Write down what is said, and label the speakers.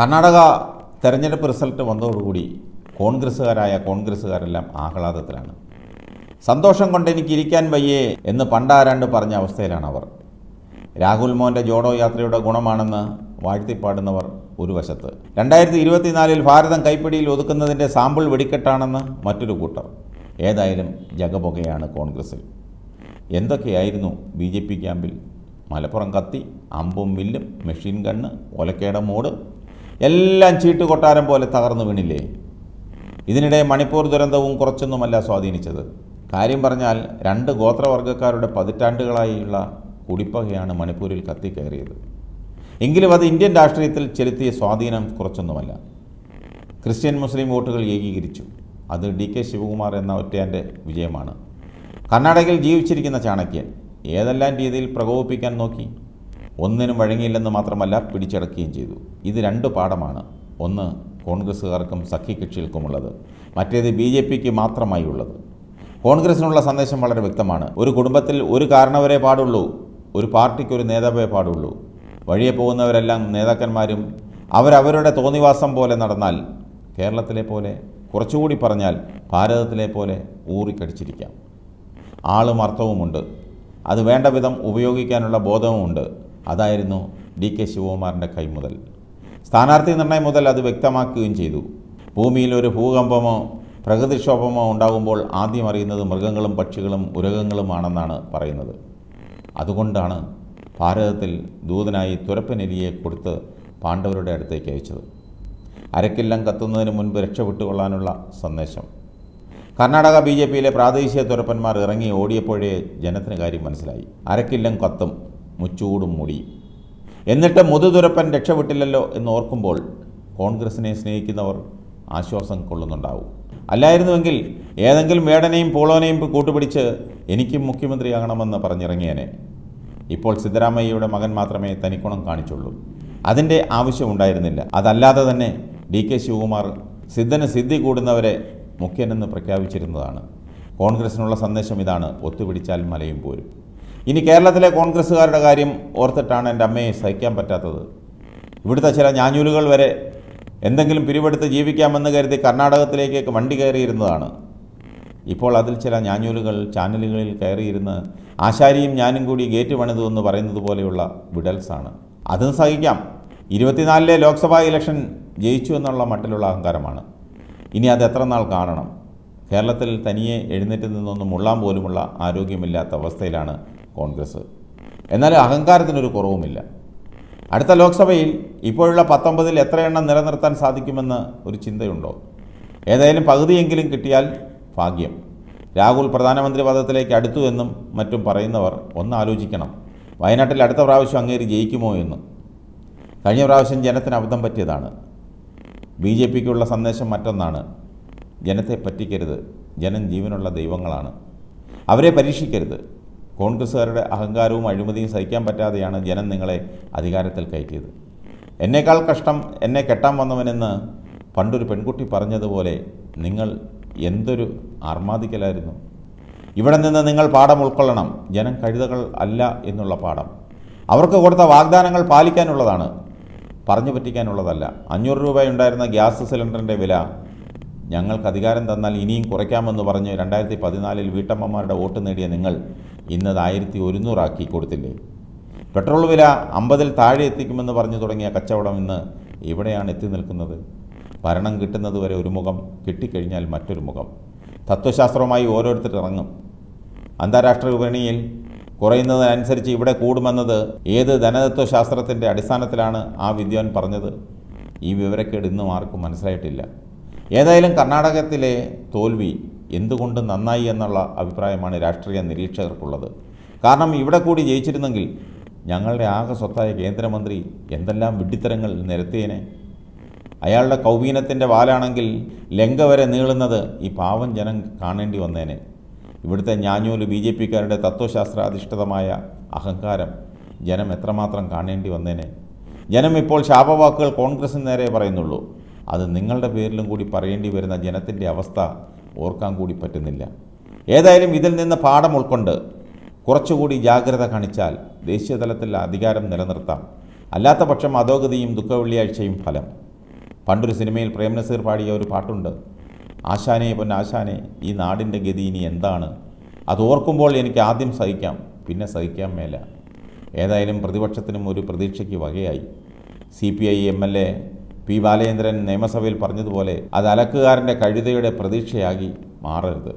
Speaker 1: കർണാടക തെരഞ്ഞെടുപ്പ് റിസൾട്ട് വന്നതോടുകൂടി കോൺഗ്രസ്സുകാരായ കോൺഗ്രസ്സുകാരെല്ലാം ആഹ്ലാദത്തിലാണ് സന്തോഷം കൊണ്ട് എനിക്ക് ഇരിക്കാൻ വയ്യേ എന്ന് പണ്ടാരാണ്ട് പറഞ്ഞ അവസ്ഥയിലാണ് അവർ രാഹുൽ മോഹൻ്റെ ജോഡോ യാത്രയുടെ ഗുണമാണെന്ന് വാഴ്ത്തിപ്പാടുന്നവർ ഒരു വശത്ത് രണ്ടായിരത്തി ഇരുപത്തിനാലിൽ ഭാരതം കൈപ്പിടിയിൽ ഒതുക്കുന്നതിൻ്റെ സാമ്പിൾ വെടിക്കെട്ടാണെന്ന് മറ്റൊരു കൂട്ടർ ഏതായാലും ജഗപുകയാണ് കോൺഗ്രസ്സിൽ എന്തൊക്കെയായിരുന്നു ബി ജെ പി ക്യാമ്പിൽ മലപ്പുറം കത്തി അമ്പും വില്ലും മെഷീൻ ഗണ്ണ് ഒലക്കേടം മോഡ് എല്ലാം ചീട്ട് കൊട്ടാരം പോലെ തകർന്നു വീണില്ലേ ഇതിനിടെ മണിപ്പൂർ ദുരന്തവും കുറച്ചൊന്നുമല്ല സ്വാധീനിച്ചത് കാര്യം പറഞ്ഞാൽ രണ്ട് ഗോത്രവർഗ്ഗക്കാരുടെ പതിറ്റാണ്ടുകളായുള്ള കുടിപ്പകയാണ് മണിപ്പൂരിൽ കത്തിക്കയറിയത് എങ്കിലും അത് ഇന്ത്യൻ രാഷ്ട്രീയത്തിൽ ചെലുത്തിയ സ്വാധീനം കുറച്ചൊന്നുമല്ല ക്രിസ്ത്യൻ മുസ്ലിം വോട്ടുകൾ ഏകീകരിച്ചു അത് ഡി കെ ശിവകുമാർ എന്ന ഒറ്റയാൻ്റെ വിജയമാണ് കർണാടകയിൽ ജീവിച്ചിരിക്കുന്ന ചാണക്യൻ ഏതെല്ലാം രീതിയിൽ പ്രകോപിപ്പിക്കാൻ നോക്കി ഒന്നിനും വഴങ്ങിയില്ലെന്ന് മാത്രമല്ല പിടിച്ചടക്കുകയും ചെയ്തു ഇത് രണ്ട് പാഠമാണ് ഒന്ന് കോൺഗ്രസ്സുകാർക്കും സഖ്യകക്ഷികൾക്കുമുള്ളത് മറ്റേത് ബി ജെ പിക്ക് മാത്രമായി ഉള്ളത് കോൺഗ്രസ്സിനുള്ള സന്ദേശം വളരെ വ്യക്തമാണ് ഒരു കുടുംബത്തിൽ ഒരു കാരണവരെ പാടുള്ളൂ ഒരു പാർട്ടിക്ക് ഒരു നേതാവേ പാടുള്ളൂ വഴിയെ പോകുന്നവരെല്ലാം നേതാക്കന്മാരും അവരവരുടെ തോന്നിവാസം പോലെ നടന്നാൽ കേരളത്തിലെ പോലെ കുറച്ചുകൂടി പറഞ്ഞാൽ ഭാരതത്തിലെ പോലെ ഊറിക്കടിച്ചിരിക്കാം ആളും അർത്ഥവുമുണ്ട് അത് വേണ്ട വിധം ഉപയോഗിക്കാനുള്ള ബോധവുമുണ്ട് അതായിരുന്നു ഡി കെ ശിവകുമാറിൻ്റെ കൈമുതൽ സ്ഥാനാർത്ഥി നിർണയം മുതൽ അത് വ്യക്തമാക്കുകയും ചെയ്തു ഭൂമിയിൽ ഒരു ഭൂകമ്പമോ പ്രകൃതിക്ഷോഭമോ ഉണ്ടാകുമ്പോൾ ആദ്യം അറിയുന്നത് മൃഗങ്ങളും പക്ഷികളും ഉരകങ്ങളുമാണെന്നാണ് പറയുന്നത് അതുകൊണ്ടാണ് ഭാരതത്തിൽ ദൂതനായി തുരപ്പനെലിയെ കൊടുത്ത് പാണ്ഡവരുടെ അടുത്തേക്ക് അയച്ചത് അരക്കില്ലം കത്തുന്നതിന് മുൻപ് രക്ഷപ്പെട്ടുകൊള്ളാനുള്ള സന്ദേശം കർണാടക ബി ജെ പിയിലെ പ്രാദേശിക തുരപ്പന്മാർ ഇറങ്ങി ഓടിയപ്പോഴേ ജനത്തിന് കാര്യം മനസ്സിലായി അരക്കില്ലം കത്തും മുച്ചൂടും മുടി എന്നിട്ട് മുതുതുരപ്പൻ രക്ഷപ്പെട്ടില്ലല്ലോ എന്ന് ഓർക്കുമ്പോൾ കോൺഗ്രസിനെ സ്നേഹിക്കുന്നവർ ആശ്വാസം കൊള്ളുന്നുണ്ടാവും അല്ലായിരുന്നുവെങ്കിൽ ഏതെങ്കിലും വേടനെയും പോളോനെയും കൂട്ടുപിടിച്ച് എനിക്കും മുഖ്യമന്ത്രിയാകണമെന്ന് പറഞ്ഞിറങ്ങിയനെ ഇപ്പോൾ സിദ്ധരാമയ്യയുടെ മകൻ മാത്രമേ തനിക്കുണം കാണിച്ചുള്ളൂ അതിൻ്റെ ആവശ്യമുണ്ടായിരുന്നില്ല അതല്ലാതെ തന്നെ ഡി കെ ശിവകുമാർ സിദ്ധന് സിദ്ധി കൂടുന്നവരെ മുഖ്യനെന്ന് പ്രഖ്യാപിച്ചിരുന്നതാണ് കോൺഗ്രസിനുള്ള സന്ദേശം ഇതാണ് ഒത്തുപിടിച്ചാൽ മലയും പോരും ഇനി കേരളത്തിലെ കോൺഗ്രസ്സുകാരുടെ കാര്യം ഓർത്തിട്ടാണ് എൻ്റെ അമ്മയെ സഹിക്കാൻ പറ്റാത്തത് ഇവിടുത്തെ ചില ഞാഞ്ഞൂലുകൾ വരെ എന്തെങ്കിലും പിരിവെടുത്ത് ജീവിക്കാമെന്ന് കരുതി കർണാടകത്തിലേക്കൊക്കെ വണ്ടി കയറിയിരുന്നതാണ് ഇപ്പോൾ അതിൽ ചില ഞാഞ്ഞൂലുകൾ ചാനലുകളിൽ കയറിയിരുന്ന് ആശാരിയും ഞാനും കൂടി ഗേറ്റ് പണിതു എന്ന് പറയുന്നത് പോലെയുള്ള വിടൽസാണ് അതും സഹിക്കാം ഇരുപത്തിനാലിലെ ലോക്സഭാ ഇലക്ഷൻ ജയിച്ചു എന്നുള്ള മട്ടിലുള്ള അഹങ്കാരമാണ് ഇനി അത് എത്ര നാൾ കാണണം കേരളത്തിൽ തനിയെ എഴുന്നേറ്റ് നിന്നൊന്നും മുള്ളാൻ പോലുമുള്ള ആരോഗ്യമില്ലാത്ത അവസ്ഥയിലാണ് കോൺഗ്രസ് എന്നാൽ അഹങ്കാരത്തിനൊരു കുറവുമില്ല അടുത്ത ലോക്സഭയിൽ ഇപ്പോഴുള്ള പത്തൊമ്പതിൽ എത്രയെണ്ണം നിലനിർത്താൻ സാധിക്കുമെന്ന് ഒരു ചിന്തയുണ്ടോ ഏതായാലും പകുതിയെങ്കിലും കിട്ടിയാൽ ഭാഗ്യം രാഹുൽ പ്രധാനമന്ത്രി പദത്തിലേക്ക് അടുത്തു എന്നും മറ്റും പറയുന്നവർ ഒന്ന് ആലോചിക്കണം വയനാട്ടിൽ അടുത്ത പ്രാവശ്യം അങ്ങേരി ജയിക്കുമോ എന്ന് കഴിഞ്ഞ പ്രാവശ്യം ജനത്തിന് അബദ്ധം പറ്റിയതാണ് ബി ജെ പിക്കുള്ള സന്ദേശം മറ്റൊന്നാണ് ജനത്തെ പറ്റിക്കരുത് ജനം ജീവനുള്ള ദൈവങ്ങളാണ് അവരെ പരീക്ഷിക്കരുത് കോൺഗ്രസ്സുകാരുടെ അഹങ്കാരവും അഴിമതിയും സഹിക്കാൻ പറ്റാതെയാണ് ജനം നിങ്ങളെ അധികാരത്തിൽ കയറ്റിയത് എന്നേക്കാൾ കഷ്ടം എന്നെ കെട്ടാൻ വന്നവനെന്ന് പണ്ടൊരു പെൺകുട്ടി പറഞ്ഞതുപോലെ നിങ്ങൾ എന്തൊരു ആർമാദിക്കലായിരുന്നു ഇവിടെ നിന്ന് നിങ്ങൾ പാഠം ഉൾക്കൊള്ളണം ജനം കഴുതകൾ അല്ല എന്നുള്ള പാഠം അവർക്ക് കൊടുത്ത വാഗ്ദാനങ്ങൾ പാലിക്കാനുള്ളതാണ് പറഞ്ഞു പറ്റിക്കാനുള്ളതല്ല അഞ്ഞൂറ് രൂപയുണ്ടായിരുന്ന ഗ്യാസ് സിലിണ്ടറിൻ്റെ വില ഞങ്ങൾക്ക് അധികാരം തന്നാൽ ഇനിയും കുറയ്ക്കാമെന്ന് പറഞ്ഞ് രണ്ടായിരത്തി പതിനാലിൽ വീട്ടമ്മമാരുടെ വോട്ട് നേടിയ നിങ്ങൾ ഇന്നത് ആയിരത്തി ഒരുന്നൂറാക്കി കൊടുത്തില്ലേ പെട്രോൾ വില അമ്പതിൽ താഴെ എത്തിക്കുമെന്ന് പറഞ്ഞു തുടങ്ങിയ കച്ചവടം ഇന്ന് എവിടെയാണ് എത്തി നിൽക്കുന്നത് ഭരണം വരെ ഒരു മുഖം കിട്ടിക്കഴിഞ്ഞാൽ മറ്റൊരു മുഖം തത്വശാസ്ത്രവുമായി ഓരോരുത്തർ ഇറങ്ങും അന്താരാഷ്ട്ര വിപണിയിൽ കുറയുന്നതിനനുസരിച്ച് ഇവിടെ കൂടുമെന്നത് ഏത് ധനതത്വശാസ്ത്രത്തിൻ്റെ അടിസ്ഥാനത്തിലാണ് ആ വിദ്യൻ പറഞ്ഞത് ഈ വിവരക്കേട് ഇന്നും ആർക്കും മനസ്സിലായിട്ടില്ല ഏതായാലും കർണാടകത്തിലെ തോൽവി എന്തുകൊണ്ട് നന്നായി എന്നുള്ള അഭിപ്രായമാണ് രാഷ്ട്രീയ നിരീക്ഷകർക്കുള്ളത് കാരണം ഇവിടെ കൂടി ജയിച്ചിരുന്നെങ്കിൽ ഞങ്ങളുടെ ആകെ സ്വത്തായ കേന്ദ്രമന്ത്രി എന്തെല്ലാം വിഡ്ഢിത്തരങ്ങൾ നിരത്തിയേനെ അയാളുടെ കൗബീനത്തിൻ്റെ വാലാണെങ്കിൽ ലങ്ക വരെ നീളുന്നത് ഈ പാവം ജനം കാണേണ്ടി വന്നേനെ ഇവിടുത്തെ ഞാഞ്ഞൂല് ബി ജെ പിക്കാരുടെ തത്വശാസ്ത്രാധിഷ്ഠിതമായ അഹങ്കാരം ജനം എത്രമാത്രം കാണേണ്ടി വന്നേനെ ജനം ഇപ്പോൾ ശാപവാക്കുകൾ കോൺഗ്രസിന് നേരെ പറയുന്നുള്ളൂ അത് നിങ്ങളുടെ പേരിലും കൂടി പറയേണ്ടി വരുന്ന ജനത്തിൻ്റെ അവസ്ഥ ഓർക്കാൻ കൂടി പറ്റുന്നില്ല ഏതായാലും ഇതിൽ നിന്ന് പാഠം ഉൾക്കൊണ്ട് കുറച്ചുകൂടി ജാഗ്രത കാണിച്ചാൽ ദേശീയതലത്തിൽ അധികാരം നിലനിർത്താം അല്ലാത്ത പക്ഷം അധോഗതിയും ദുഃഖവെള്ളിയാഴ്ചയും ഫലം പണ്ടൊരു സിനിമയിൽ പ്രേംനസീർ പാടിയ ഒരു പാട്ടുണ്ട് ആശാനെ പൊന്നാശാനെ ഈ നാടിൻ്റെ ഗതി ഇനി എന്താണ് അത് ഓർക്കുമ്പോൾ എനിക്ക് ആദ്യം സഹിക്കാം പിന്നെ സഹിക്കാൻ മേല ഏതായാലും പ്രതിപക്ഷത്തിനും ഒരു പ്രതീക്ഷയ്ക്ക് വകയായി C P I M L A P Balachandran നിയമസഭയിൽ പറഞ്ഞതുപോലെ അത് അലക്കുകാരൻ്റെ കഴുതയുടെ പ്രതീക്ഷയാകി മാറരുത്